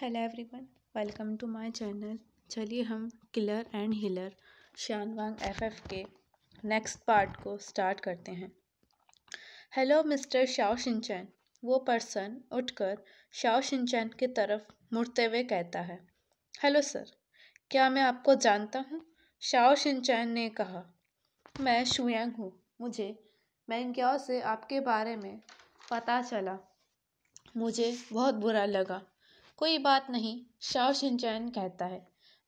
hello everyone welcome to my channel चलिए हम killer and healer शानवांग एफएफ के नेक्स्ट पार्ट को स्टार्ट करते हैं हेलो मिस्टर शाओ शिनचैन वो पर्सन उठकर शाओ शिनचैन की तरफ मुड़ते हुए कहता है हेलो सर क्या मैं आपको जानता हूँ शाओ शिनचैन ने कहा मैं शुयांग हूँ मुझे मैंग्याओ से आपके बारे में पता चला मुझे बहुत बुरा लगा कोई बात नहीं शाओ शिनचैन कहता है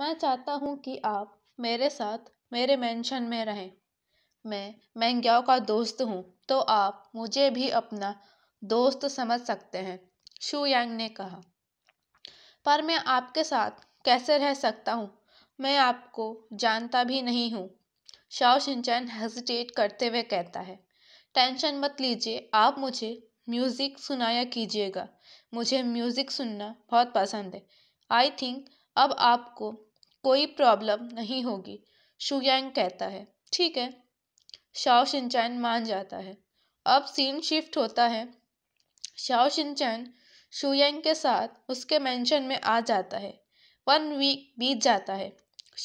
मैं चाहता हूँ कि आप मेरे साथ मेरे मेंशन में रहें मैं मैंग्याओ का दोस्त हूँ तो आप मुझे भी अपना दोस्त समझ सकते हैं शू यांग ने कहा पर मैं आपके साथ कैसे रह सकता हूँ मैं आपको जानता भी नहीं हूँ शाओ शिनचैन हेजिटेट करते हुए कहता है टेंशन मत लीजिए आप मुझे म्यूज़िक सुनाया कीजिएगा मुझे म्यूज़िक सुनना बहुत पसंद है आई थिंक अब आपको कोई प्रॉब्लम नहीं होगी शुयांग कहता है ठीक है शाओ शिनचैन मान जाता है अब सीन शिफ्ट होता है शाओ शिनचैन शुयांग के साथ उसके मेंशन में आ जाता है वन वीक बीत जाता है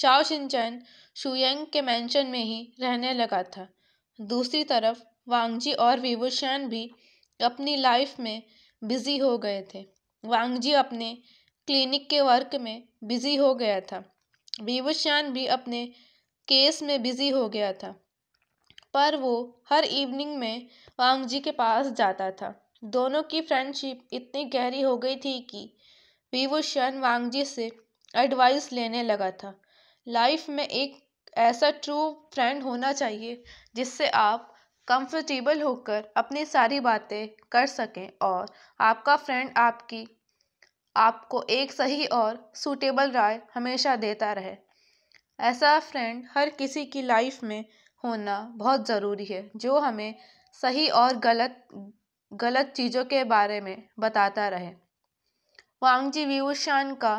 शाओ शिनचैन शुयांग के मेंशन में ही रहने लगा था दूसरी तरफ वांगजी और विभूषण भी अपनी लाइफ में बिज़ी हो गए थे वांगजी अपने क्लिनिक के वर्क में बिज़ी हो गया था बीबूशान भी अपने केस में बिज़ी हो गया था पर वो हर इवनिंग में वांगजी के पास जाता था दोनों की फ्रेंडशिप इतनी गहरी हो गई थी कि वांग जी से एडवाइस लेने लगा था लाइफ में एक ऐसा ट्रू फ्रेंड होना चाहिए जिससे आप कंफर्टेबल होकर अपनी सारी बातें कर सकें और आपका फ्रेंड आपकी आपको एक सही और सूटेबल राय हमेशा देता रहे ऐसा फ्रेंड हर किसी की लाइफ में होना बहुत ज़रूरी है जो हमें सही और गलत गलत चीज़ों के बारे में बताता रहे वांगजी व्यूशान का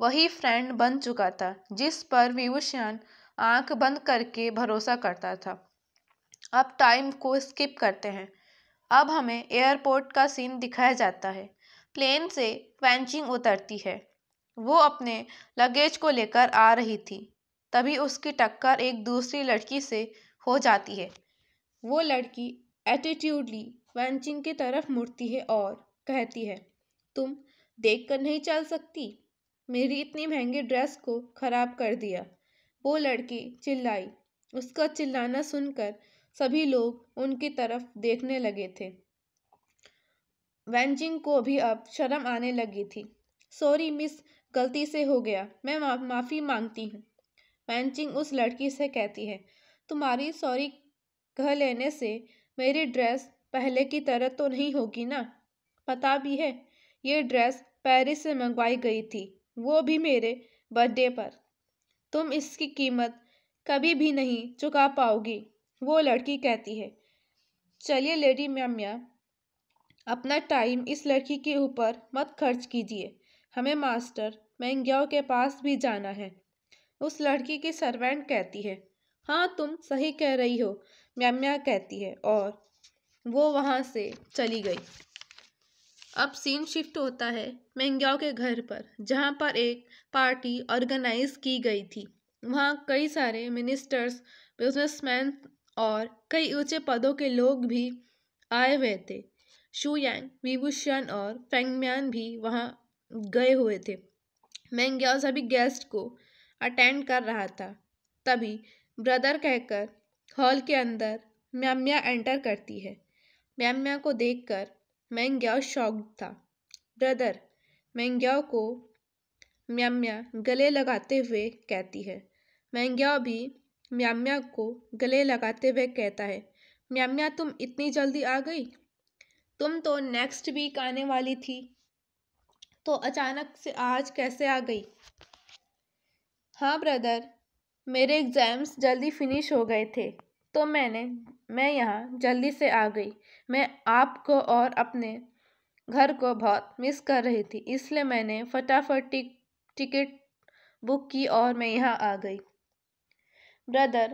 वही फ्रेंड बन चुका था जिस पर व्यूशान आंख बंद करके भरोसा करता था अब टाइम को स्किप करते हैं अब हमें एयरपोर्ट का सीन दिखाया जाता है प्लेन से वैंचिंग उतरती है वो अपने लगेज को लेकर आ रही थी तभी उसकी टक्कर एक दूसरी लड़की से हो जाती है वो लड़की एटीट्यूडली वैंचिंग की तरफ मुड़ती है और कहती है तुम देख कर नहीं चल सकती मेरी इतनी महंगी ड्रेस को ख़राब कर दिया वो लड़की चिल्लाई उसका चिल्लाना सुनकर सभी लोग उनकी तरफ देखने लगे थे वैनजिंग को भी अब शर्म आने लगी थी सॉरी मिस गलती से हो गया मैं मा, माफ़ी मांगती हूँ वैनजिंग उस लड़की से कहती है तुम्हारी सॉरी कह लेने से मेरी ड्रेस पहले की तरह तो नहीं होगी ना पता भी है ये ड्रेस पेरिस से मंगवाई गई थी वो भी मेरे बर्थडे पर तुम इसकी कीमत कभी भी नहीं चुका पाओगी वो लड़की कहती है चलिए लेडी म्याम्या अपना टाइम इस लड़की के ऊपर मत खर्च कीजिए हमें मास्टर मैंग्याओ के पास भी जाना है उस लड़की की सर्वेंट कहती है हाँ तुम सही कह रही हो म्याम्या कहती है और वो वहाँ से चली गई अब सीन शिफ्ट होता है मैंग्याओ के घर पर जहाँ पर एक पार्टी ऑर्गेनाइज की गई थी वहाँ कई सारे मिनिस्टर्स बिजनेसमैन और कई ऊंचे पदों के लोग भी आए हुए थे शुयांग विभूषण और फेंगम्यान भी वहाँ गए हुए थे मैंग्याओ सभी गेस्ट को अटेंड कर रहा था तभी ब्रदर कहकर हॉल के अंदर म्याम्या एंटर करती है म्याम्या को देखकर मैंग्याओ शॉक्ड था ब्रदर मैंग्याओ को म्याम्या गले लगाते हुए कहती है मैंग्याओ भी म्याम्या को गले लगाते हुए कहता है म्याम्या तुम इतनी जल्दी आ गई तुम तो नेक्स्ट वीक आने वाली थी तो अचानक से आज कैसे आ गई हाँ ब्रदर मेरे एग्ज़ाम्स जल्दी फिनिश हो गए थे तो मैंने मैं यहाँ जल्दी से आ गई मैं आपको और अपने घर को बहुत मिस कर रही थी इसलिए मैंने फटाफट टिकट बुक की और मैं यहाँ आ गई ब्रदर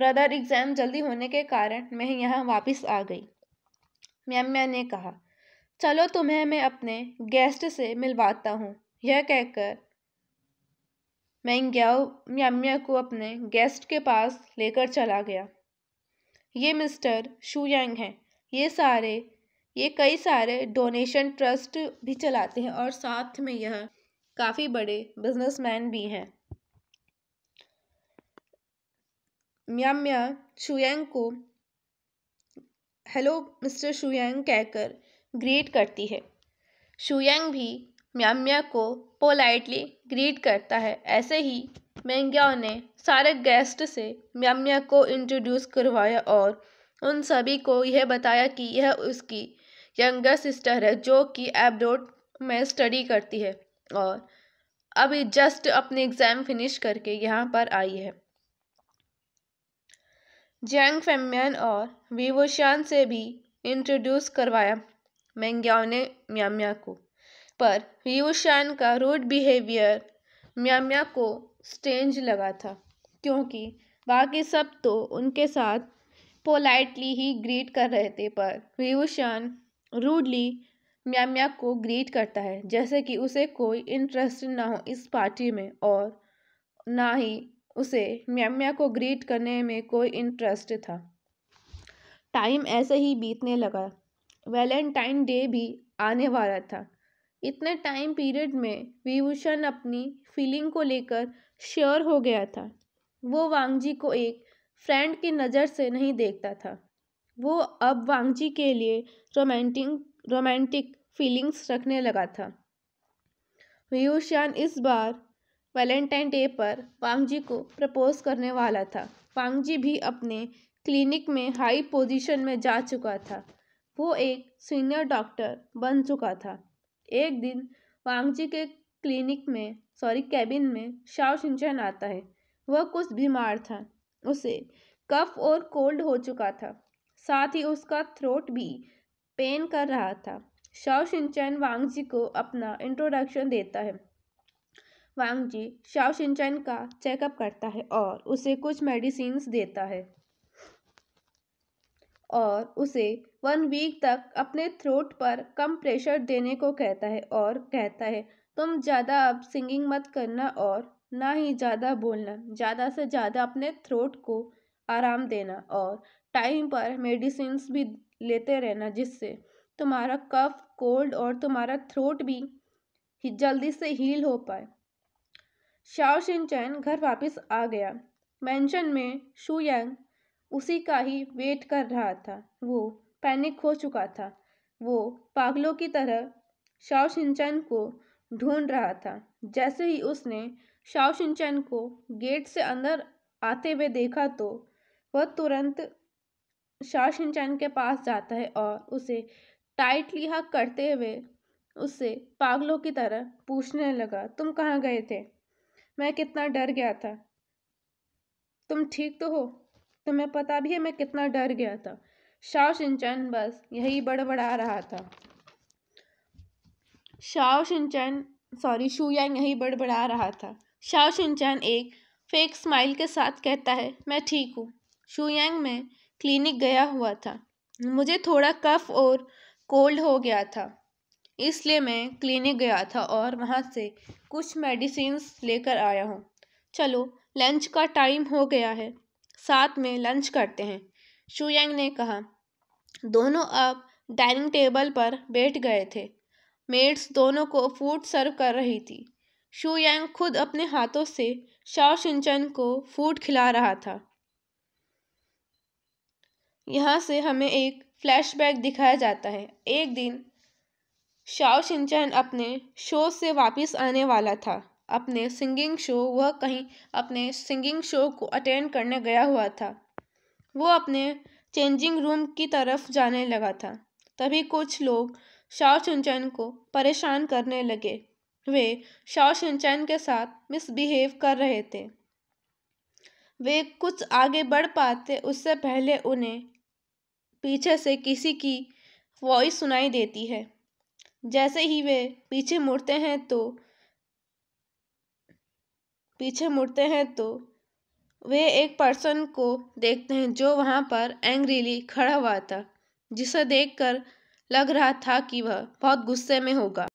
ब्रदर एग्ज़ाम जल्दी होने के कारण मैं यहाँ वापस आ गई म्याम्या ने कहा चलो तुम्हें मैं अपने गेस्ट से मिलवाता हूँ यह कहकर मैं ग्याओ म्याम्या को अपने गेस्ट के पास लेकर चला गया ये मिस्टर शुयांग हैं ये सारे ये कई सारे डोनेशन ट्रस्ट भी चलाते हैं और साथ में यह काफ़ी बड़े बिजनेसमैन भी हैं म्याम्या शुयंग को हेलो मिस्टर शुयंग कहकर ग्रीट करती है शुयंग भी म्याम्या को पोलाइटली ग्रीट करता है ऐसे ही मैंग्याओ ने सारे गेस्ट से म्याम्या को इंट्रोड्यूस करवाया और उन सभी को यह बताया कि यह उसकी यंगर सिस्टर है जो कि एबडोड में स्टडी करती है और अभी जस्ट अपने एग्ज़ाम फिनिश करके यहाँ पर आई है जैंग फेमयान और वीवोशान से भी इंट्रोड्यूस करवाया मैंग्याओ ने म्याम्या को पर वीवोशान का रूड बिहेवियर म्याम्या को स्टेंज लगा था क्योंकि बाकी सब तो उनके साथ पोलाइटली ही ग्रीट कर रहे थे पर वीवोशान रूडली म्याम्या को ग्रीट करता है जैसे कि उसे कोई इंटरेस्ट ना हो इस पार्टी में और ना ही उसे म्याम्या को ग्रीट करने में कोई इंटरेस्ट था टाइम ऐसे ही बीतने लगा वैलेंटाइन डे भी आने वाला था इतने टाइम पीरियड में विभूषण अपनी फीलिंग को लेकर श्योर हो गया था वो वांगजी को एक फ्रेंड की नज़र से नहीं देखता था वो अब वांगजी के लिए रोमांटिक रोमांटिक फीलिंग्स रखने लगा था विभूषण इस बार वैलेंटाइन डे पर वांग जी को प्रपोज करने वाला था वांगजी भी अपने क्लिनिक में हाई पोजीशन में जा चुका था वो एक सीनियर डॉक्टर बन चुका था एक दिन वांग जी के क्लिनिक में सॉरी कैबिन में शाव सिंचन आता है वह कुछ बीमार था उसे कफ और कोल्ड हो चुका था साथ ही उसका थ्रोट भी पेन कर रहा था शाव सिंचन वांगजी को अपना इंट्रोडक्शन देता है वांग जी शाओ शिनचैन का चेकअप करता है और उसे कुछ मेडिसिन देता है और उसे वन वीक तक अपने थ्रोट पर कम प्रेशर देने को कहता है और कहता है तुम ज़्यादा अब सिंगिंग मत करना और ना ही ज़्यादा बोलना ज़्यादा से ज़्यादा अपने थ्रोट को आराम देना और टाइम पर मेडिसिन भी लेते रहना जिससे तुम्हारा कफ कोल्ड और तुम्हारा थ्रोट भी जल्दी से हील हो पाए शाओशिन चैन घर वापस आ गया मैंशन में शुयांग उसी का ही वेट कर रहा था वो पैनिक हो चुका था वो पागलों की तरह शाओ शिनचैन को ढूंढ रहा था जैसे ही उसने शाओ शिनचैन को गेट से अंदर आते हुए देखा तो वह तुरंत शाओ शिनचैन के पास जाता है और उसे टाइटली हक करते हुए उससे पागलों की तरह पूछने लगा तुम कहाँ गए थे मैं कितना डर गया था तुम ठीक तो हो तुम्हें पता भी है मैं कितना डर गया था शाओ सिंचन बस यही बड़बड़ा रहा था शाओ सिंचन सॉरी शुयांग यही बड़बड़ा रहा था शाओ सिंचन एक फेक स्माइल के साथ कहता है मैं ठीक हूँ शुयांग में क्लिनिक गया हुआ था मुझे थोड़ा कफ और कोल्ड हो गया था इसलिए मैं क्लिनिक गया था और वहाँ से कुछ मेडिसिन लेकर आया हूँ चलो लंच का टाइम हो गया है साथ में लंच करते हैं शुयंग ने कहा दोनों अब डाइनिंग टेबल पर बैठ गए थे मेड्स दोनों को फूड सर्व कर रही थी शुयंग खुद अपने हाथों से शाओ सिंचन को फूड खिला रहा था यहाँ से हमें एक फ्लैशबैक दिखाया जाता है एक दिन शाओ शिनचैन अपने शो से वापस आने वाला था अपने सिंगिंग शो वह कहीं अपने सिंगिंग शो को अटेंड करने गया हुआ था वो अपने चेंजिंग रूम की तरफ जाने लगा था तभी कुछ लोग शाओ शिनचैन को परेशान करने लगे वे शाओ शिनचैन के साथ मिसबिहेव कर रहे थे वे कुछ आगे बढ़ पाते उससे पहले उन्हें पीछे से किसी की वॉइस सुनाई देती है जैसे ही वे पीछे मुड़ते हैं तो पीछे मुड़ते हैं तो वे एक पर्सन को देखते हैं जो वहाँ पर एंग्रीली खड़ा हुआ था जिसे देखकर लग रहा था कि वह बहुत गुस्से में होगा